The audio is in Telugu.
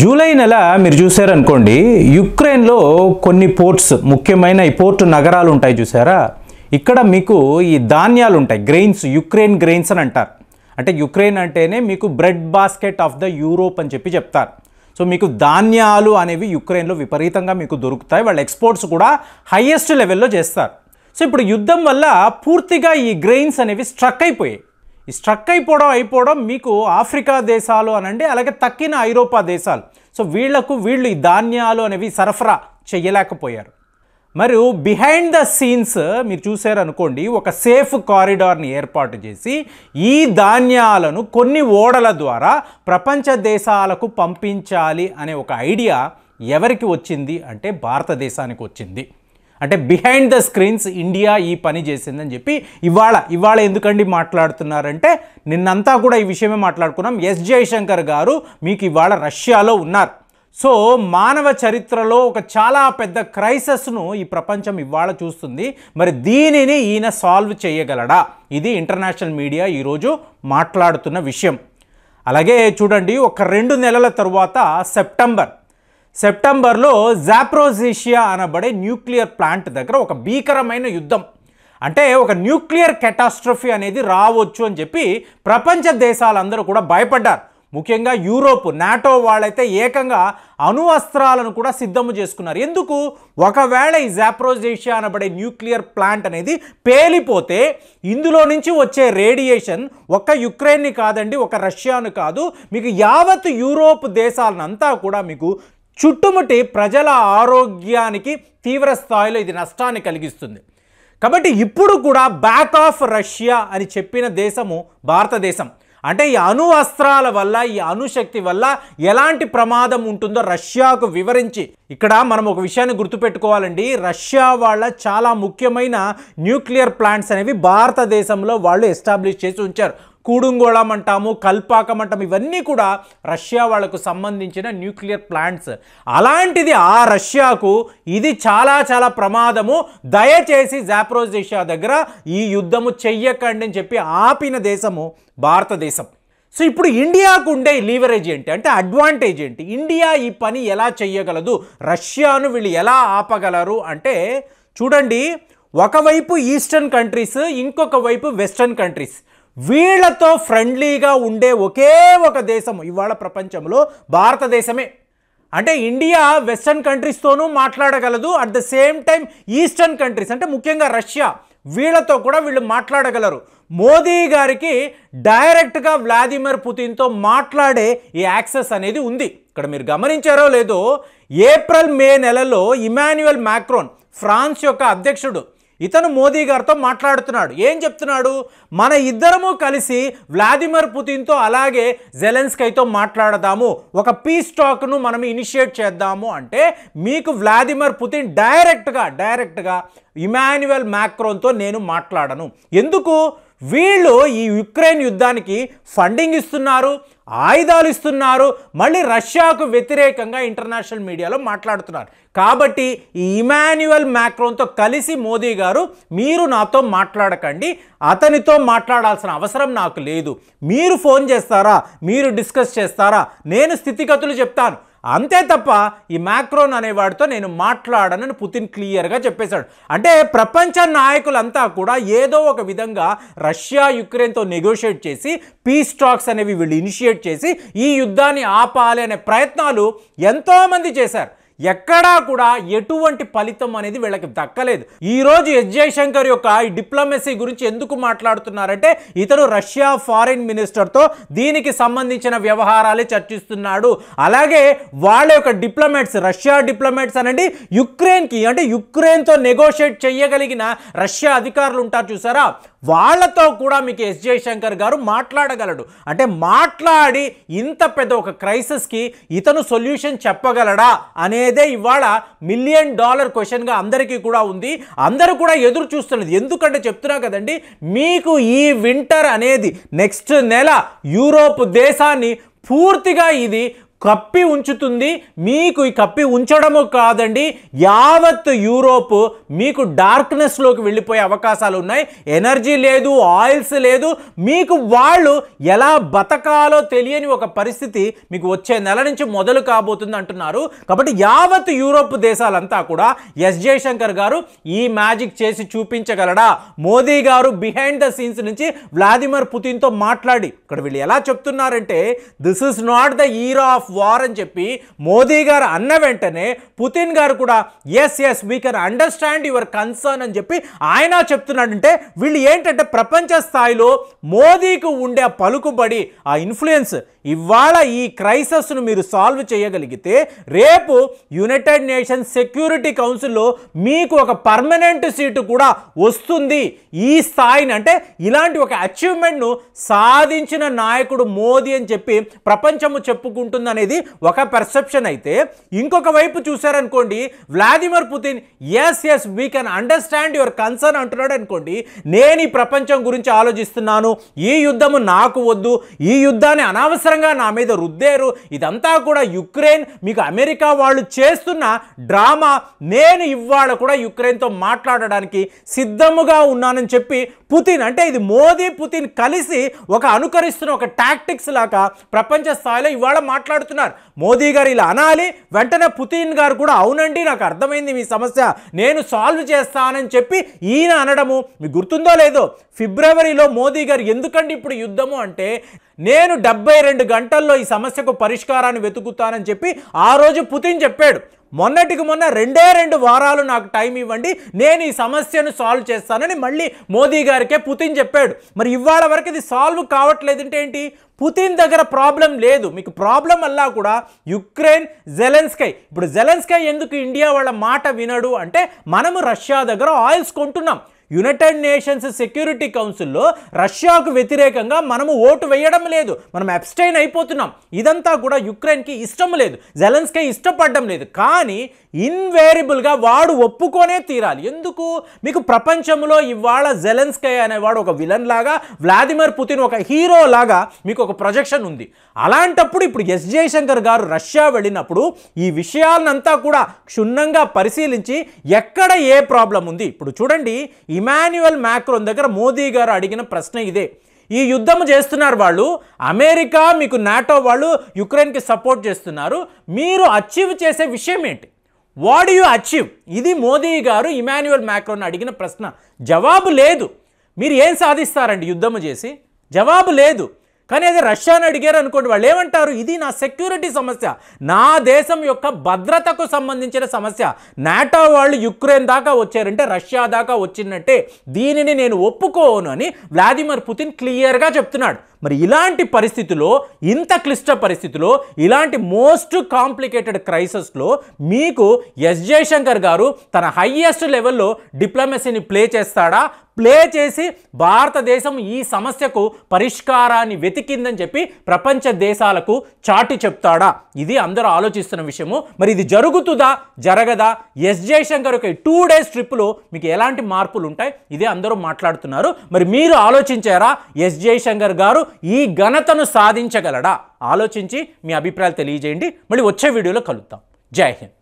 జూలై నెల మీరు చూసారనుకోండి యుక్రెయిన్లో కొన్ని పోర్ట్స్ ముఖ్యమైన ఈ పోర్ట్ నగరాలు ఉంటాయి చూసారా ఇక్కడ మీకు ఈ ధాన్యాలు ఉంటాయి గ్రెయిన్స్ యుక్రెయిన్ గ్రెయిన్స్ అని అంటారు అంటే యుక్రెయిన్ అంటేనే మీకు bread basket of the Europe అని చెప్పి చెప్తారు సో మీకు ధాన్యాలు అనేవి యుక్రెయిన్లో విపరీతంగా మీకు దొరుకుతాయి వాళ్ళ ఎక్స్పోర్ట్స్ కూడా హయ్యెస్ట్ లెవెల్లో చేస్తారు సో ఇప్పుడు యుద్ధం వల్ల పూర్తిగా ఈ గ్రెయిన్స్ అనేవి స్ట్రక్ అయిపోయాయి ఈ స్ట్రక్ అయిపోవడం అయిపోవడం మీకు ఆఫ్రికా దేశాలు అనండి అలాగే తక్కిన ఐరోపా దేశాలు సో వీళ్లకు వీళ్ళు ఈ ధాన్యాలు అనేవి సరఫరా చేయలేకపోయారు మరియు బిహైండ్ ద సీన్స్ మీరు చూసారనుకోండి ఒక సేఫ్ కారిడార్ని ఏర్పాటు చేసి ఈ ధాన్యాలను కొన్ని ఓడల ద్వారా ప్రపంచ దేశాలకు పంపించాలి అనే ఒక ఐడియా ఎవరికి వచ్చింది అంటే భారతదేశానికి వచ్చింది అంటే బిహైండ్ ద స్క్రీన్స్ ఇండియా ఈ పని చేసిందని చెప్పి ఇవాళ ఇవాళ ఎందుకండి మాట్లాడుతున్నారంటే నిన్నంతా కూడా ఈ విషయమే మాట్లాడుకున్నాం ఎస్ జయశంకర్ గారు మీకు ఇవాళ రష్యాలో ఉన్నారు సో మానవ చరిత్రలో ఒక చాలా పెద్ద క్రైసిస్ను ఈ ప్రపంచం ఇవాళ చూస్తుంది మరి దీనిని ఈయన సాల్వ్ చేయగలడా ఇది ఇంటర్నేషనల్ మీడియా ఈరోజు మాట్లాడుతున్న విషయం అలాగే చూడండి ఒక రెండు నెలల తరువాత సెప్టెంబర్ సెప్టెంబర్లో జాప్రోజేషియా అనబడే న్యూక్లియర్ ప్లాంట్ దగ్గర ఒక భీకరమైన యుద్ధం అంటే ఒక న్యూక్లియర్ కెటాస్ట్రఫీ అనేది రావచ్చు అని చెప్పి ప్రపంచ దేశాలందరూ కూడా భయపడ్డారు ముఖ్యంగా యూరోప్ నాటో వాళ్ళైతే ఏకంగా అణు అస్త్రాలను కూడా సిద్ధము చేసుకున్నారు ఎందుకు ఒకవేళ ఈ జాప్రోజేషియా అనబడే న్యూక్లియర్ ప్లాంట్ అనేది పేలిపోతే ఇందులో నుంచి వచ్చే రేడియేషన్ ఒక యుక్రెయిన్ని కాదండి ఒక రష్యాను కాదు మీకు యావత్ యూరోప్ అంతా కూడా మీకు చుట్టుముట్టి ప్రజల ఆరోగ్యానికి తీవ్ర స్థాయిలో ఇది నష్టాన్ని కలిగిస్తుంది కాబట్టి ఇప్పుడు కూడా బ్యాక్ ఆఫ్ రష్యా అని చెప్పిన దేశము భారతదేశం అంటే ఈ అణు అస్త్రాల వల్ల ఈ అణుశక్తి వల్ల ఎలాంటి ప్రమాదం ఉంటుందో రష్యాకు వివరించి ఇక్కడ మనం ఒక విషయాన్ని గుర్తుపెట్టుకోవాలండి రష్యా వాళ్ళ చాలా ముఖ్యమైన న్యూక్లియర్ ప్లాంట్స్ అనేవి భారతదేశంలో వాళ్ళు ఎస్టాబ్లిష్ చేసి ఉంచారు కూడుంగోళం అంటాము కల్పాకం అంటాము ఇవన్నీ కూడా రష్యా వాళ్ళకు సంబంధించిన న్యూక్లియర్ ప్లాంట్స్ అలాంటిది ఆ రష్యాకు ఇది చాలా చాలా ప్రమాదము దయచేసి జాప్రోజేషియా దగ్గర ఈ యుద్ధము చెయ్యకండి అని చెప్పి ఆపిన దేశము భారతదేశం సో ఇప్పుడు ఇండియాకు ఉండే లీవరేజ్ ఏంటి అంటే అడ్వాంటేజ్ ఏంటి ఇండియా ఈ పని ఎలా చేయగలదు రష్యాను వీళ్ళు ఎలా ఆపగలరు అంటే చూడండి ఒకవైపు ఈస్టర్న్ కంట్రీస్ ఇంకొక వైపు వెస్టర్న్ కంట్రీస్ వీళ్లతో ఫ్రెండ్లీగా ఉండే ఒకే ఒక దేశం ఇవాళ ప్రపంచంలో భారతదేశమే అంటే ఇండియా వెస్టర్న్ కంట్రీస్తోనూ మాట్లాడగలదు at the same time eastern countries అంటే ముఖ్యంగా రష్యా వీళ్ళతో కూడా వీళ్ళు మాట్లాడగలరు మోదీ గారికి డైరెక్ట్గా వ్లాదిమిర్ పుతిన్తో మాట్లాడే ఈ యాక్సెస్ అనేది ఉంది ఇక్కడ మీరు గమనించారో లేదో ఏప్రిల్ మే నెలలో ఇమాన్యుయల్ మ్యాక్రోన్ ఫ్రాన్స్ యొక్క అధ్యక్షుడు ఇతను మోదీ గారితో మాట్లాడుతున్నాడు ఏం చెప్తున్నాడు మన ఇద్దరము కలిసి వ్లాదిమిర్ పుతిన్తో అలాగే జెలెన్స్కైతో మాట్లాడదాము ఒక పీస్ టాక్ను మనం ఇనిషియేట్ చేద్దాము అంటే మీకు వ్లాదిమిర్ పుతిన్ డైరెక్ట్గా డైరెక్ట్గా ఇమాన్యువల్ మ్యాక్రోన్తో నేను మాట్లాడను ఎందుకు వీళ్ళు ఈ యుక్రెయిన్ యుద్ధానికి ఫండింగ్ ఇస్తున్నారు ఆయుధాలు ఇస్తున్నారు మళ్ళీ రష్యాకు వ్యతిరేకంగా ఇంటర్నేషనల్ మీడియాలో మాట్లాడుతున్నారు కాబట్టి ఈ ఇమాన్యువల్ మ్యాక్రోన్తో కలిసి మోదీ గారు మీరు నాతో మాట్లాడకండి అతనితో మాట్లాడాల్సిన అవసరం నాకు లేదు మీరు ఫోన్ చేస్తారా మీరు డిస్కస్ చేస్తారా నేను స్థితిగతులు చెప్తాను అంతే తప్ప ఈ మ్యాక్రోన్ అనేవాడితో నేను మాట్లాడనని పుతిన్ క్లియర్గా చెప్పేశాడు అంటే ప్రపంచ నాయకులంతా కూడా ఏదో ఒక విధంగా రష్యా యుక్రెయిన్తో నెగోషియేట్ చేసి పీస్ టాక్స్ అనేవి వీళ్ళు ఇనిషియేట్ చేసి ఈ యుద్ధాన్ని ఆపాలి అనే ప్రయత్నాలు ఎంతోమంది చేశారు ఎక్కడా కూడా ఎటువంటి ఫలితం అనేది వీళ్ళకి దక్కలేదు ఈరోజు ఎస్ జయశంకర్ యొక్క ఈ డిప్లొమసీ గురించి ఎందుకు మాట్లాడుతున్నారంటే ఇతను రష్యా ఫారిన్ మినిస్టర్తో దీనికి సంబంధించిన వ్యవహారాలే చర్చిస్తున్నాడు అలాగే వాళ్ళ యొక్క డిప్లొమేట్స్ రష్యా డిప్లొమేట్స్ అనండి యుక్రెయిన్కి అంటే యుక్రెయిన్తో నెగోషియేట్ చేయగలిగిన రష్యా అధికారులు ఉంటారు చూసారా వాళ్ళతో కూడా మీకు ఎస్ జయశంకర్ గారు మాట్లాడగలడు అంటే మాట్లాడి ఇంత పెద్ద ఒక క్రైసిస్కి ఇతను సొల్యూషన్ చెప్పగలడా అనేదే ఇవాళ మిలియన్ డాలర్ క్వశ్చన్గా అందరికీ కూడా ఉంది అందరూ కూడా ఎదురు చూస్తున్నది ఎందుకంటే చెప్తున్నా కదండి మీకు ఈ వింటర్ అనేది నెక్స్ట్ నెల యూరోప్ దేశాన్ని పూర్తిగా ఇది కప్పి ఉంచుతుంది మీకు ఈ కప్పి ఉంచడము కాదండి యావత్ యూరోప్ మీకు డార్క్నెస్లోకి వెళ్ళిపోయే అవకాశాలు ఉన్నాయి ఎనర్జీ లేదు ఆయిల్స్ లేదు మీకు వాళ్ళు ఎలా బతకాలో తెలియని ఒక పరిస్థితి మీకు వచ్చే నెల నుంచి మొదలు కాబోతుంది అంటున్నారు కాబట్టి యావత్ యూరోప్ దేశాలంతా కూడా ఎస్ జయశంకర్ గారు ఈ మ్యాజిక్ చేసి చూపించగలడా మోదీ గారు బిహైండ్ ద సీన్స్ నుంచి వ్లాదిమిర్ పుతిన్తో మాట్లాడి ఇక్కడ వీళ్ళు ఎలా చెప్తున్నారంటే this is not the era of of war అని చెప్పి మోదీ గారు అన్న వెంటనే పుతిన్ గారు కూడా yes yes we can understand your concern అని చెప్పి ఆయన చెప్తున్నాడంటే వీళ్ళు ఏంటంటే ప్రపంచ స్థాయిలో మోదీకి ఉండే పలుకుబడి ఆ ఇన్ఫ్లుయెన్స్ ఇవాళ ఈ క్రైసస్ను మీరు సాల్వ్ చేయగలిగితే రేపు యునైటెడ్ నేషన్స్ సెక్యూరిటీ కౌన్సిల్లో మీకు ఒక పర్మనెంట్ సీటు కూడా వస్తుంది ఈ స్థాయిని అంటే ఇలాంటి ఒక అచీవ్మెంట్ను సాధించిన నాయకుడు మోదీ అని చెప్పి ప్రపంచము చెప్పుకుంటుంది అనేది ఒక పర్సెప్షన్ అయితే ఇంకొక వైపు చూశారనుకోండి Vladimir Putin yes yes we can understand your concern అంటున్నాడు అనుకోండి నేను ఈ ప్రపంచం గురించి ఆలోచిస్తున్నాను ఈ యుద్ధము నాకు వద్దు ఈ యుద్ధాన్ని అనవసరం విపరీతంగా నా మీద రుద్దేరు ఇదంతా కూడా యుక్రెయిన్ మీకు అమెరికా వాళ్ళు చేస్తున్న డ్రామా నేను ఇవాళ కూడా యుక్రెయిన్తో మాట్లాడడానికి సిద్ధముగా ఉన్నానని చెప్పి పుతిన్ అంటే ఇది మోదీ పుతిన్ కలిసి ఒక అనుకరిస్తున్న ఒక టాక్టిక్స్ లాగా ప్రపంచ స్థాయిలో ఇవాళ మాట్లాడుతున్నారు మోదీ గారు ఇలా అనాలి వెంటనే పుతిన్ గారు కూడా అవునండి నాకు అర్థమైంది మీ సమస్య నేను సాల్వ్ చేస్తానని చెప్పి ఈయన అనడము మీకు గుర్తుందో లేదో ఫిబ్రవరిలో మోదీ గారు ఎందుకండి ఇప్పుడు యుద్ధము అంటే నేను డెబ్బై రెండు గంటల్లో ఈ సమస్యకు పరిష్కారాన్ని వెతుకుతానని చెప్పి ఆ రోజు పుతిన్ చెప్పాడు మొన్నటికి మొన్న రెండే రెండు వారాలు నాకు టైం ఇవ్వండి నేను ఈ సమస్యను సాల్వ్ చేస్తానని మళ్ళీ మోదీ గారికే పుతిన్ చెప్పాడు మరి ఇవాళ వరకు ఇది సాల్వ్ కావట్లేదంటే ఏంటి పుతిన్ దగ్గర ప్రాబ్లం లేదు మీకు ప్రాబ్లం అల్లా కూడా యుక్రెయిన్ జెలెన్స్కై ఇప్పుడు జెలెన్స్కై ఎందుకు ఇండియా వాళ్ళ మాట వినడు అంటే మనము రష్యా దగ్గర ఆయిల్స్ కొంటున్నాం యునైటెడ్ నేషన్స్ సెక్యూరిటీ కౌన్సిల్లో రష్యాకు వ్యతిరేకంగా మనము ఓటు వేయడం లేదు మనం అబ్స్టైన్ అయిపోతున్నాం ఇదంతా కూడా యుక్రెయిన్కి ఇష్టం లేదు జెలెన్స్కే ఇష్టపడడం లేదు కానీ ఇన్వేరిబుల్గా వాడు ఒప్పుకొనే తీరాలి ఎందుకు మీకు ప్రపంచంలో ఇవాళ జెలెన్స్కై అనేవాడు ఒక విలన్ లాగా వ్లాదిమిర్ పుతిన్ ఒక హీరో లాగా మీకు ఒక ప్రొజెక్షన్ ఉంది అలాంటప్పుడు ఇప్పుడు ఎస్ జయశంకర్ గారు రష్యా వెళ్ళినప్పుడు ఈ విషయాలనంతా కూడా క్షుణ్ణంగా పరిశీలించి ఎక్కడ ఏ ప్రాబ్లం ఉంది ఇప్పుడు చూడండి ఇమాన్యువల్ మ్యాక్రోన్ దగ్గర మోదీ గారు అడిగిన ప్రశ్న ఇదే ఈ యుద్ధం చేస్తున్నారు వాళ్ళు అమెరికా మీకు నాటో వాళ్ళు యుక్రెయిన్కి సపోర్ట్ చేస్తున్నారు మీరు అచీవ్ చేసే విషయం ఏంటి వాడ్ యు అచీవ్ ఇది మోదీ గారు ఇమాన్యువల్ మ్యాక్రోన్ అడిగిన ప్రశ్న జవాబు లేదు మీరు ఏం సాధిస్తారండి యుద్ధము చేసి జవాబు లేదు కానీ అదే రష్యాని అడిగారు అనుకోండి వాళ్ళు ఏమంటారు ఇది నా సెక్యూరిటీ సమస్య నా దేశం యొక్క భద్రతకు సంబంధించిన సమస్య నాటో వాళ్ళు యుక్రెయిన్ దాకా వచ్చారంటే రష్యా దాకా వచ్చినట్టే దీనిని నేను ఒప్పుకోను అని వ్లాదిమిర్ పుతిన్ క్లియర్గా చెప్తున్నాడు మరి ఇలాంటి పరిస్థితిలో ఇంత క్లిష్ట పరిస్థితిలో ఇలాంటి మోస్ట్ కాంప్లికేటెడ్ క్రైసిస్లో మీకు ఎస్ జయశంకర్ గారు తన హయ్యెస్ట్ లెవెల్లో డిప్లొమసీని ప్లే చేస్తాడా ప్లే చేసి భారతదేశం ఈ సమస్యకు పరిష్కారాన్ని వెతికిందని చెప్పి ప్రపంచ దేశాలకు చాటి చెప్తాడా ఇది అందరూ ఆలోచిస్తున్న విషయము మరి ఇది జరుగుతుందా జరగదా ఎస్ జయశంకర్ ఒక టూ డేస్ ట్రిప్లో మీకు ఎలాంటి మార్పులు ఉంటాయి ఇదే అందరూ మాట్లాడుతున్నారు మరి మీరు ఆలోచించారా ఎస్ జయశంకర్ గారు ఈ ఘనతను సాధించగలడా ఆలోచించి మీ అభిప్రాయాలు తెలియజేయండి మళ్ళీ వచ్చే వీడియోలో కలుద్దాం జై హింద్